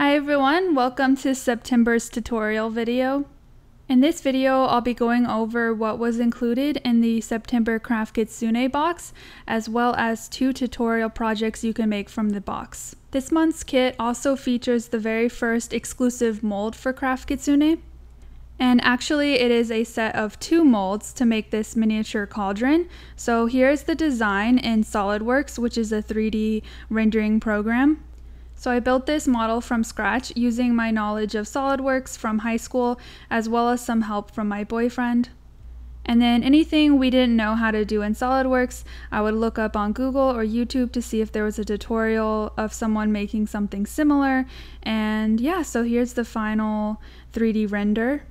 Hi everyone, welcome to September's tutorial video. In this video, I'll be going over what was included in the September Craft Kitsune box, as well as two tutorial projects you can make from the box. This month's kit also features the very first exclusive mold for Craft Kitsune, and actually it is a set of two molds to make this miniature cauldron. So here's the design in SOLIDWORKS, which is a 3D rendering program. So I built this model from scratch using my knowledge of SolidWorks from high school as well as some help from my boyfriend. And then anything we didn't know how to do in SolidWorks, I would look up on Google or YouTube to see if there was a tutorial of someone making something similar. And yeah, so here's the final 3D render.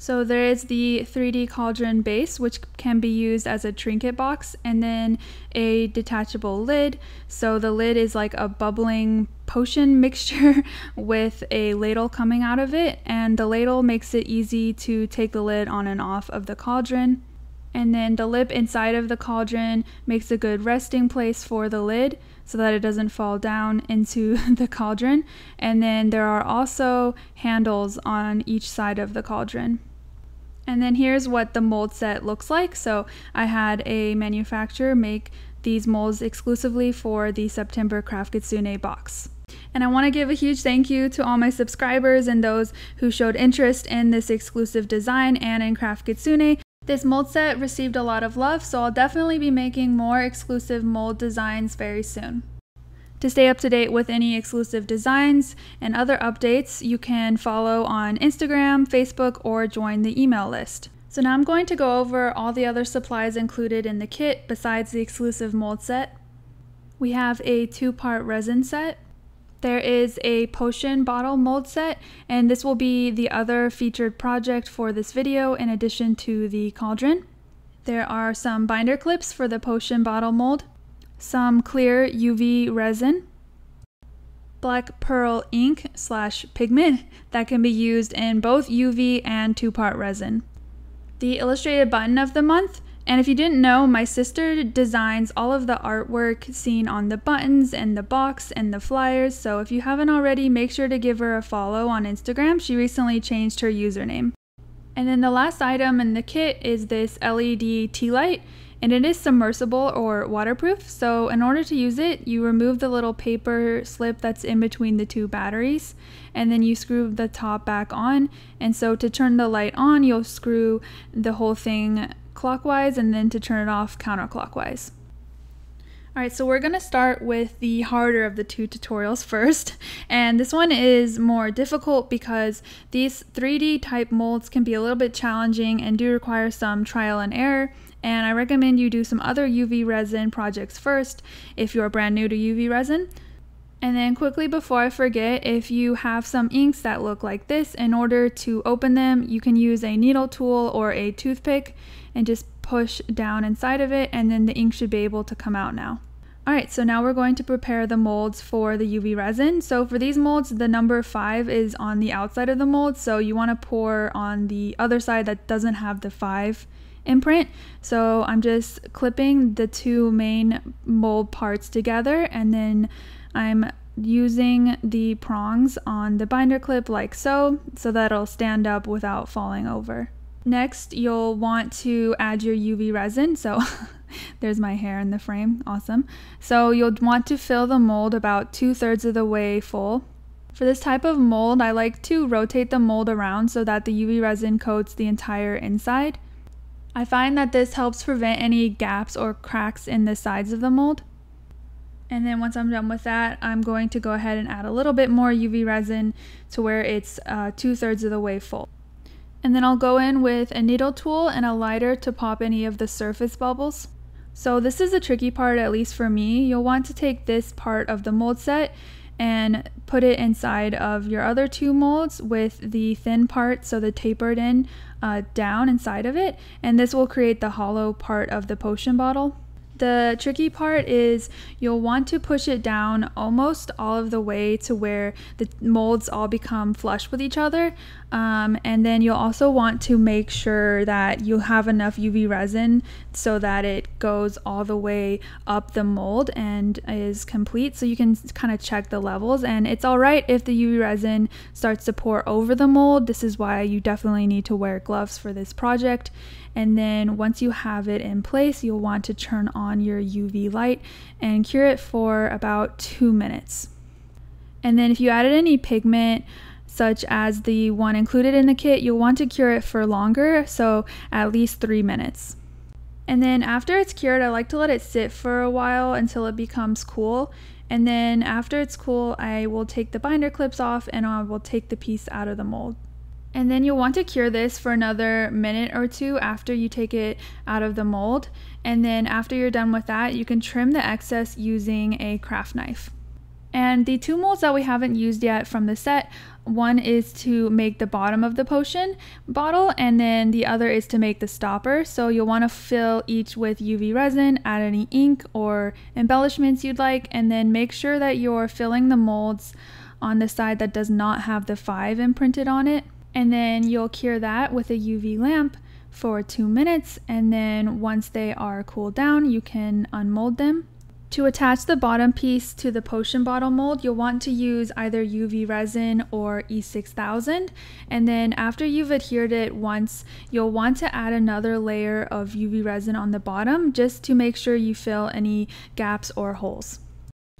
So there is the 3D cauldron base, which can be used as a trinket box, and then a detachable lid. So the lid is like a bubbling potion mixture with a ladle coming out of it, and the ladle makes it easy to take the lid on and off of the cauldron. And then the lip inside of the cauldron makes a good resting place for the lid so that it doesn't fall down into the cauldron. And then there are also handles on each side of the cauldron. And then here's what the mold set looks like. So I had a manufacturer make these molds exclusively for the September Craft Kitsune box. And I want to give a huge thank you to all my subscribers and those who showed interest in this exclusive design and in Craft Kitsune. This mold set received a lot of love, so I'll definitely be making more exclusive mold designs very soon. To stay up to date with any exclusive designs and other updates, you can follow on Instagram, Facebook, or join the email list. So now I'm going to go over all the other supplies included in the kit besides the exclusive mold set. We have a two-part resin set. There is a potion bottle mold set, and this will be the other featured project for this video in addition to the cauldron. There are some binder clips for the potion bottle mold some clear UV resin, black pearl ink slash pigment that can be used in both UV and two-part resin. The illustrated button of the month, and if you didn't know, my sister designs all of the artwork seen on the buttons and the box and the flyers, so if you haven't already, make sure to give her a follow on Instagram. She recently changed her username. And then the last item in the kit is this LED tea light and it is submersible or waterproof. So in order to use it, you remove the little paper slip that's in between the two batteries and then you screw the top back on. And so to turn the light on, you'll screw the whole thing clockwise and then to turn it off counterclockwise. All right, so we're gonna start with the harder of the two tutorials first. And this one is more difficult because these 3D type molds can be a little bit challenging and do require some trial and error. And I recommend you do some other UV resin projects first if you're brand new to UV resin. And then quickly before I forget, if you have some inks that look like this, in order to open them, you can use a needle tool or a toothpick and just push down inside of it and then the ink should be able to come out now. Alright, so now we're going to prepare the molds for the UV resin. So for these molds, the number 5 is on the outside of the mold, so you want to pour on the other side that doesn't have the 5 imprint. So I'm just clipping the two main mold parts together and then I'm using the prongs on the binder clip like so, so that it'll stand up without falling over. Next, you'll want to add your UV resin. So there's my hair in the frame, awesome. So you'll want to fill the mold about two thirds of the way full. For this type of mold, I like to rotate the mold around so that the UV resin coats the entire inside. I find that this helps prevent any gaps or cracks in the sides of the mold. And then once I'm done with that, I'm going to go ahead and add a little bit more UV resin to where it's uh, two thirds of the way full. And then I'll go in with a needle tool and a lighter to pop any of the surface bubbles. So this is the tricky part, at least for me. You'll want to take this part of the mold set and put it inside of your other two molds with the thin part, so the tapered in uh, down inside of it. And this will create the hollow part of the potion bottle. The tricky part is you'll want to push it down almost all of the way to where the molds all become flush with each other. Um, and then you'll also want to make sure that you have enough UV resin so that it goes all the way up the mold and is complete. So you can kind of check the levels and it's all right if the UV resin starts to pour over the mold. This is why you definitely need to wear gloves for this project. And then once you have it in place, you'll want to turn on your UV light and cure it for about two minutes. And then if you added any pigment, such as the one included in the kit, you'll want to cure it for longer, so at least three minutes. And then after it's cured, I like to let it sit for a while until it becomes cool. And then after it's cool, I will take the binder clips off and I will take the piece out of the mold. And then you'll want to cure this for another minute or two after you take it out of the mold. And then after you're done with that, you can trim the excess using a craft knife. And the two molds that we haven't used yet from the set, one is to make the bottom of the potion bottle and then the other is to make the stopper. So you'll want to fill each with UV resin, add any ink or embellishments you'd like, and then make sure that you're filling the molds on the side that does not have the five imprinted on it and then you'll cure that with a UV lamp for two minutes and then once they are cooled down you can unmold them. To attach the bottom piece to the potion bottle mold, you'll want to use either UV resin or E6000. And then after you've adhered it once, you'll want to add another layer of UV resin on the bottom just to make sure you fill any gaps or holes.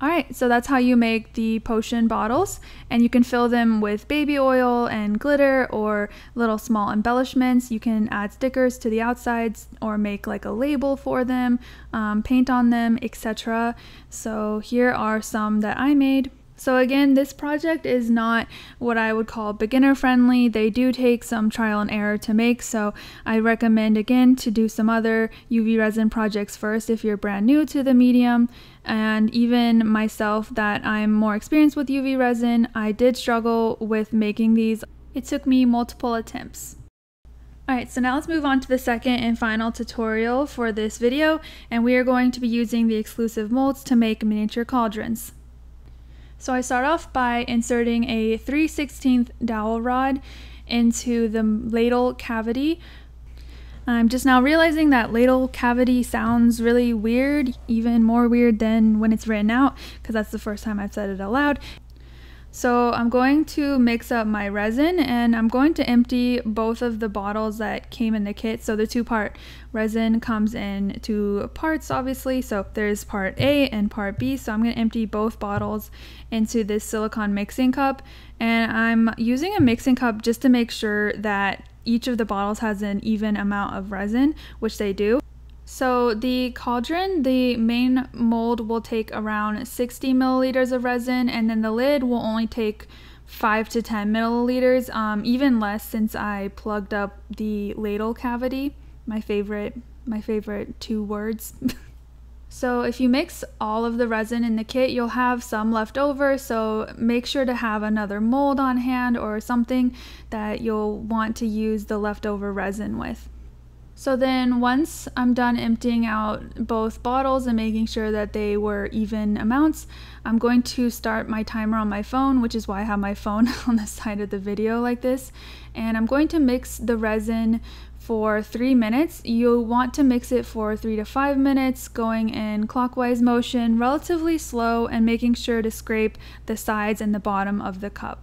All right, so that's how you make the potion bottles, and you can fill them with baby oil and glitter or little small embellishments. You can add stickers to the outsides or make like a label for them, um, paint on them, etc. So here are some that I made. So again, this project is not what I would call beginner friendly. They do take some trial and error to make, so I recommend again to do some other UV resin projects first if you're brand new to the medium. And even myself that I'm more experienced with UV resin, I did struggle with making these. It took me multiple attempts. Alright, so now let's move on to the second and final tutorial for this video, and we are going to be using the exclusive molds to make miniature cauldrons. So I start off by inserting a 3 16th dowel rod into the ladle cavity. I'm just now realizing that ladle cavity sounds really weird, even more weird than when it's written out, because that's the first time I've said it aloud. So I'm going to mix up my resin and I'm going to empty both of the bottles that came in the kit. So the two part resin comes in two parts obviously. So there's part A and part B. So I'm going to empty both bottles into this silicone mixing cup and I'm using a mixing cup just to make sure that each of the bottles has an even amount of resin, which they do. So the cauldron, the main mold will take around 60 milliliters of resin and then the lid will only take 5 to 10 milliliters, um, even less since I plugged up the ladle cavity, my favorite, my favorite two words. So if you mix all of the resin in the kit, you'll have some left over, so make sure to have another mold on hand or something that you'll want to use the leftover resin with. So then once I'm done emptying out both bottles and making sure that they were even amounts, I'm going to start my timer on my phone, which is why I have my phone on the side of the video like this. And I'm going to mix the resin for three minutes. You'll want to mix it for three to five minutes, going in clockwise motion, relatively slow, and making sure to scrape the sides and the bottom of the cup.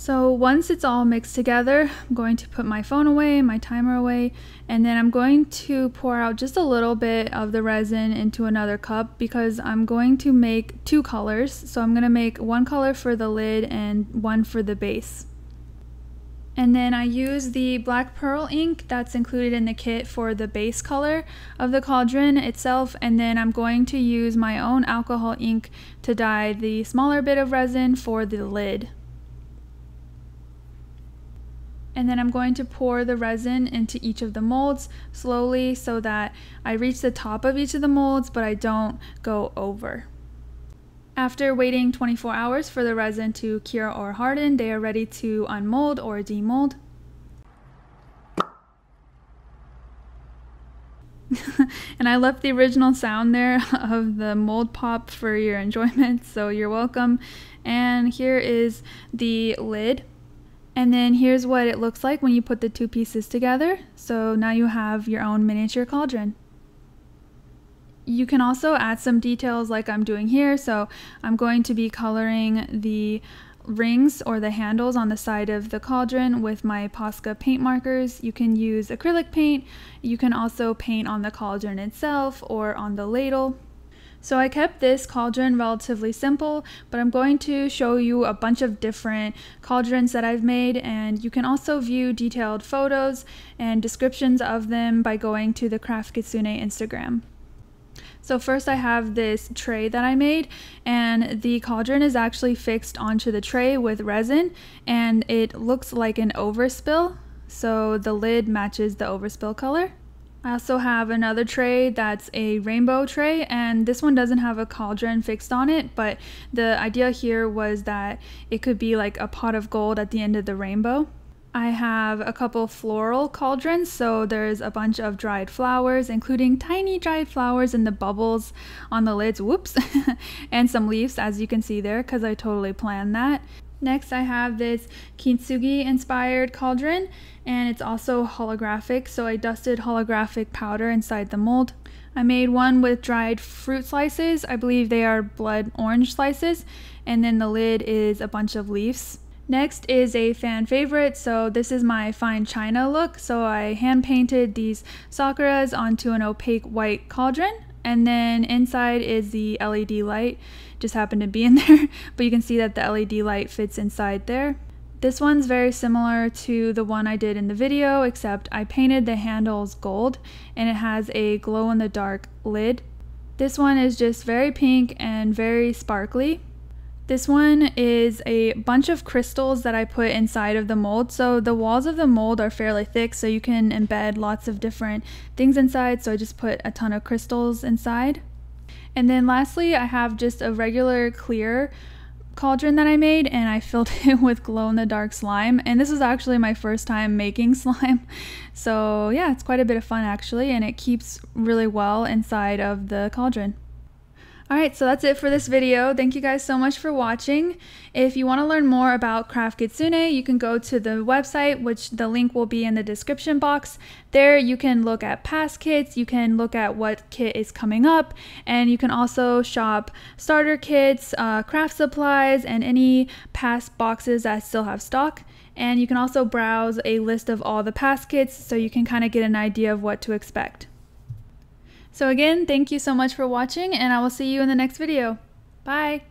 So once it's all mixed together, I'm going to put my phone away, my timer away, and then I'm going to pour out just a little bit of the resin into another cup because I'm going to make two colors. So I'm gonna make one color for the lid and one for the base. And then I use the black pearl ink that's included in the kit for the base color of the cauldron itself. And then I'm going to use my own alcohol ink to dye the smaller bit of resin for the lid and then I'm going to pour the resin into each of the molds slowly so that I reach the top of each of the molds but I don't go over. After waiting 24 hours for the resin to cure or harden, they are ready to unmold or demold. and I left the original sound there of the mold pop for your enjoyment, so you're welcome. And here is the lid. And then here's what it looks like when you put the two pieces together. So now you have your own miniature cauldron. You can also add some details like I'm doing here. So I'm going to be coloring the rings or the handles on the side of the cauldron with my Posca paint markers. You can use acrylic paint. You can also paint on the cauldron itself or on the ladle. So I kept this cauldron relatively simple, but I'm going to show you a bunch of different cauldrons that I've made and you can also view detailed photos and descriptions of them by going to the Craft Kitsune Instagram. So first I have this tray that I made and the cauldron is actually fixed onto the tray with resin and it looks like an overspill. So the lid matches the overspill color. I also have another tray that's a rainbow tray and this one doesn't have a cauldron fixed on it but the idea here was that it could be like a pot of gold at the end of the rainbow. I have a couple floral cauldrons, so there's a bunch of dried flowers, including tiny dried flowers in the bubbles on the lids, whoops, and some leaves as you can see there because I totally planned that. Next I have this kintsugi inspired cauldron and it's also holographic so I dusted holographic powder inside the mold. I made one with dried fruit slices, I believe they are blood orange slices, and then the lid is a bunch of leaves. Next is a fan favorite, so this is my fine china look. So I hand painted these sakuras onto an opaque white cauldron and then inside is the LED light just happened to be in there, but you can see that the LED light fits inside there. This one's very similar to the one I did in the video, except I painted the handles gold and it has a glow-in-the-dark lid. This one is just very pink and very sparkly. This one is a bunch of crystals that I put inside of the mold. So the walls of the mold are fairly thick, so you can embed lots of different things inside. So I just put a ton of crystals inside. And then lastly, I have just a regular clear cauldron that I made and I filled it with glow in the dark slime. And this is actually my first time making slime. So yeah, it's quite a bit of fun actually and it keeps really well inside of the cauldron. All right, so that's it for this video. Thank you guys so much for watching. If you want to learn more about Craft Kitsune, you can go to the website, which the link will be in the description box. There you can look at past kits, you can look at what kit is coming up, and you can also shop starter kits, uh, craft supplies, and any past boxes that still have stock. And you can also browse a list of all the past kits so you can kind of get an idea of what to expect. So again, thank you so much for watching and I will see you in the next video. Bye!